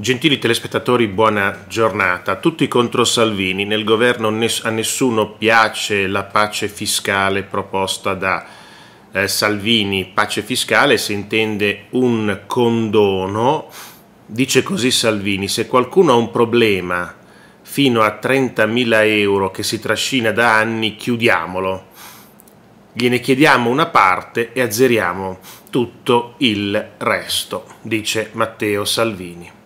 Gentili telespettatori, buona giornata. Tutti contro Salvini. Nel governo a nessuno piace la pace fiscale proposta da eh, Salvini. Pace fiscale si intende un condono. Dice così Salvini, se qualcuno ha un problema fino a 30.000 euro che si trascina da anni, chiudiamolo. Gliene chiediamo una parte e azzeriamo tutto il resto, dice Matteo Salvini.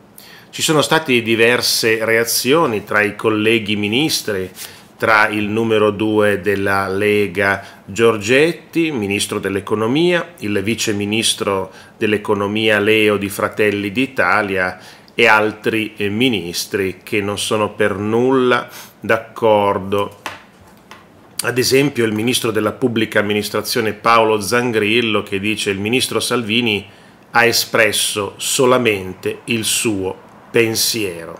Ci sono state diverse reazioni tra i colleghi ministri, tra il numero due della Lega Giorgetti, ministro dell'economia, il vice ministro dell'economia Leo di Fratelli d'Italia e altri eh, ministri che non sono per nulla d'accordo. Ad esempio il ministro della pubblica amministrazione Paolo Zangrillo che dice il ministro Salvini ha espresso solamente il suo pensiero.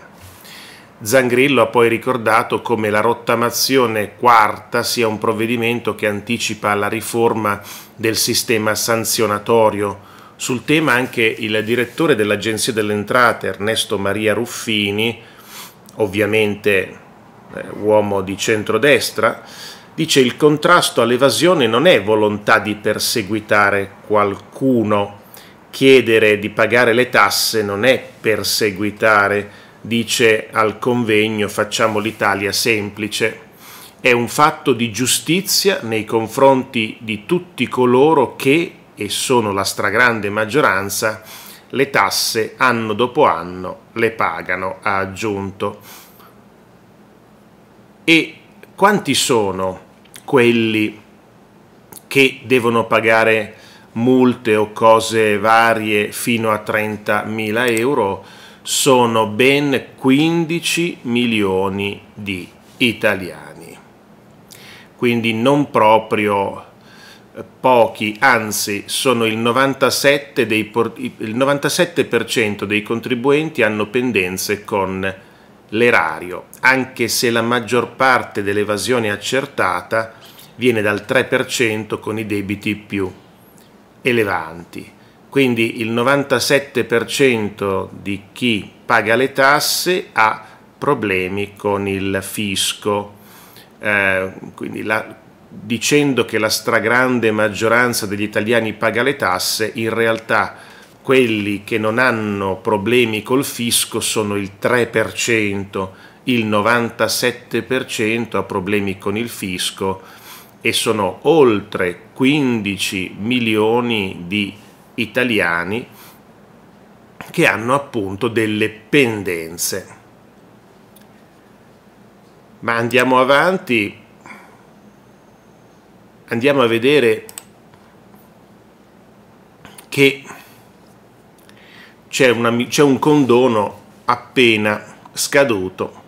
Zangrillo ha poi ricordato come la rottamazione quarta sia un provvedimento che anticipa la riforma del sistema sanzionatorio. Sul tema anche il direttore dell'Agenzia delle Entrate, Ernesto Maria Ruffini, ovviamente eh, uomo di centrodestra, dice il contrasto all'evasione non è volontà di perseguitare qualcuno, chiedere di pagare le tasse non è perseguitare, dice al convegno facciamo l'Italia semplice, è un fatto di giustizia nei confronti di tutti coloro che, e sono la stragrande maggioranza, le tasse anno dopo anno le pagano, ha aggiunto. E quanti sono quelli che devono pagare multe o cose varie fino a 30.000 euro sono ben 15 milioni di italiani. Quindi non proprio eh, pochi, anzi sono il 97%, dei, il 97 dei contribuenti hanno pendenze con l'erario, anche se la maggior parte dell'evasione accertata viene dal 3% con i debiti più elevanti. Quindi il 97% di chi paga le tasse ha problemi con il fisco. Eh, quindi la, dicendo che la stragrande maggioranza degli italiani paga le tasse, in realtà quelli che non hanno problemi col fisco sono il 3%, il 97% ha problemi con il fisco e sono oltre 15 milioni di italiani che hanno appunto delle pendenze. Ma andiamo avanti, andiamo a vedere che c'è, un condono appena scaduto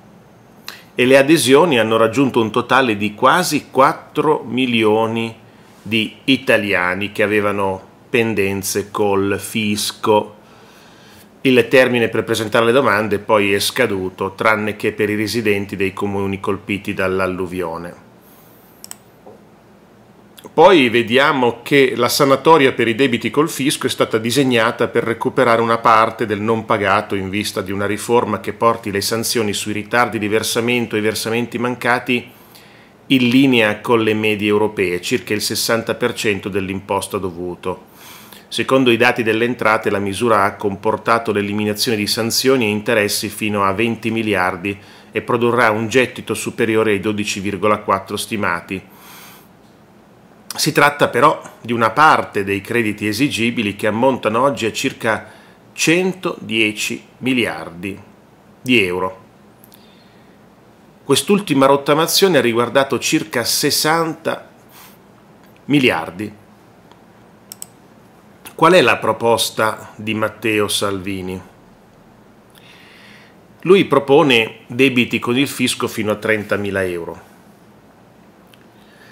e le adesioni hanno raggiunto un totale di quasi 4 milioni di italiani che avevano pendenze col fisco. Il termine per presentare le domande poi è scaduto, tranne che per i residenti dei comuni colpiti dall'alluvione. Poi vediamo che la sanatoria per i debiti col fisco è stata disegnata per recuperare una parte del non pagato in vista di una riforma che porti le sanzioni sui ritardi di versamento e versamenti mancati in linea con le medie europee, circa il 60% dell'imposta dovuto. Secondo i dati delle entrate, la misura ha comportato l'eliminazione di sanzioni e interessi fino a 20 miliardi e produrrà un gettito superiore ai 12,4 stimati si tratta però di una parte dei crediti esigibili che ammontano oggi a circa 110 miliardi di euro. Quest'ultima rottamazione ha riguardato circa 60 miliardi. Qual è la proposta di Matteo Salvini? Lui propone debiti con il fisco fino a 30 mila euro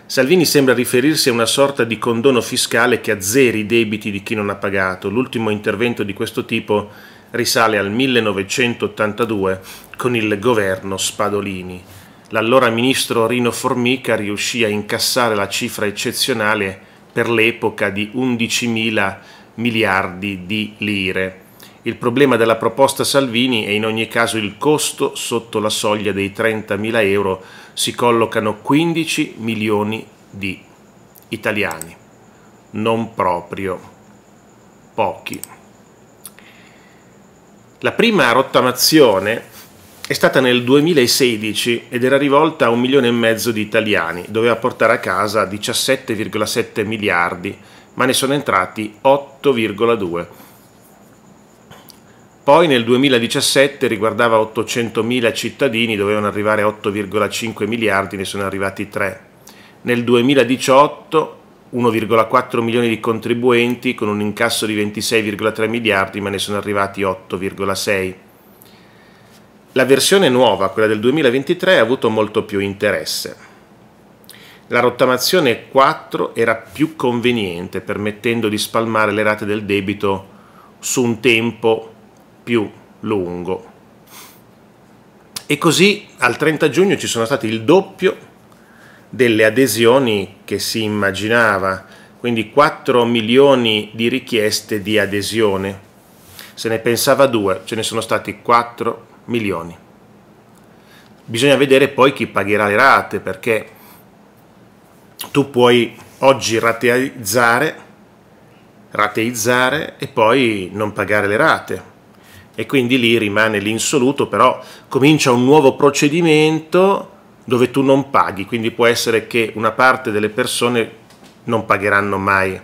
Salvini sembra riferirsi a una sorta di condono fiscale che azzeri i debiti di chi non ha pagato. L'ultimo intervento di questo tipo risale al 1982 con il governo Spadolini. L'allora ministro Rino Formica riuscì a incassare la cifra eccezionale per l'epoca di 11 mila miliardi di lire. Il problema della proposta Salvini è in ogni caso il costo sotto la soglia dei 30 mila euro si collocano 15 milioni di italiani, non proprio pochi. La prima rottamazione è stata nel 2016 ed era rivolta a un milione e mezzo di italiani, doveva portare a casa 17,7 miliardi, ma ne sono entrati 8,2 poi nel 2017 riguardava 800.000 cittadini, dovevano arrivare 8,5 miliardi, ne sono arrivati 3. Nel 2018 1,4 milioni di contribuenti con un incasso di 26,3 miliardi, ma ne sono arrivati 8,6. La versione nuova, quella del 2023, ha avuto molto più interesse. La rottamazione 4 era più conveniente, permettendo di spalmare le rate del debito su un tempo più lungo. E così al 30 giugno ci sono stati il doppio delle adesioni che si immaginava, quindi 4 milioni di richieste di adesione. Se ne pensava due, ce ne sono stati 4 milioni. Bisogna vedere poi chi pagherà le rate, perché tu puoi oggi rateizzare, rateizzare e poi non pagare le rate e quindi lì rimane l'insoluto, però comincia un nuovo procedimento dove tu non paghi, quindi può essere che una parte delle persone non pagheranno mai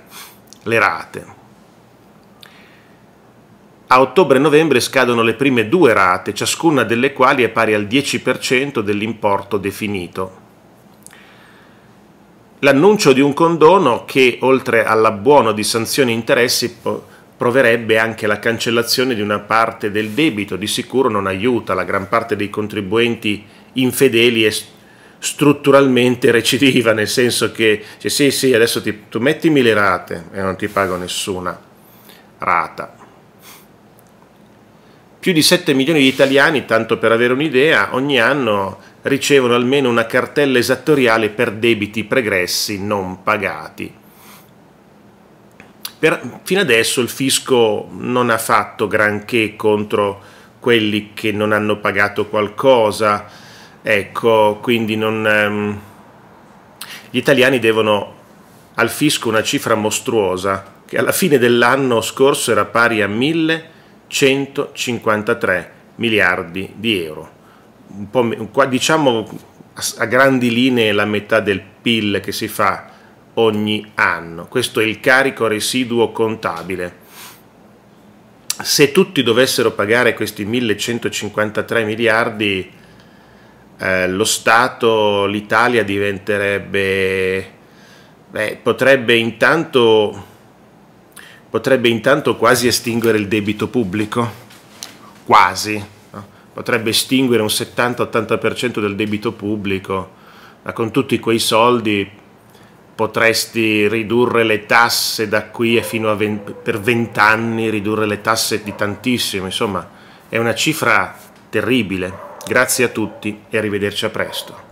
le rate. A ottobre e novembre scadono le prime due rate, ciascuna delle quali è pari al 10% dell'importo definito. L'annuncio di un condono che, oltre all'abbuono di sanzioni e interessi, proverebbe anche la cancellazione di una parte del debito, di sicuro non aiuta la gran parte dei contribuenti infedeli è strutturalmente recidiva, nel senso che cioè, sì sì adesso ti, tu mettimi le rate e non ti pago nessuna rata. Più di 7 milioni di italiani, tanto per avere un'idea, ogni anno ricevono almeno una cartella esattoriale per debiti pregressi non pagati. Per, fino adesso il fisco non ha fatto granché contro quelli che non hanno pagato qualcosa, ecco, quindi non, ehm, gli italiani devono al fisco una cifra mostruosa che alla fine dell'anno scorso era pari a 1153 miliardi di euro, un po', diciamo a grandi linee la metà del PIL che si fa ogni anno. Questo è il carico residuo contabile. Se tutti dovessero pagare questi 1153 miliardi, eh, lo Stato, l'Italia diventerebbe, beh, potrebbe intanto potrebbe intanto quasi estinguere il debito pubblico, quasi, no? potrebbe estinguere un 70-80% del debito pubblico, ma con tutti quei soldi potresti ridurre le tasse da qui e fino a 20, per 20 anni, ridurre le tasse di tantissimo, insomma è una cifra terribile. Grazie a tutti e arrivederci a presto.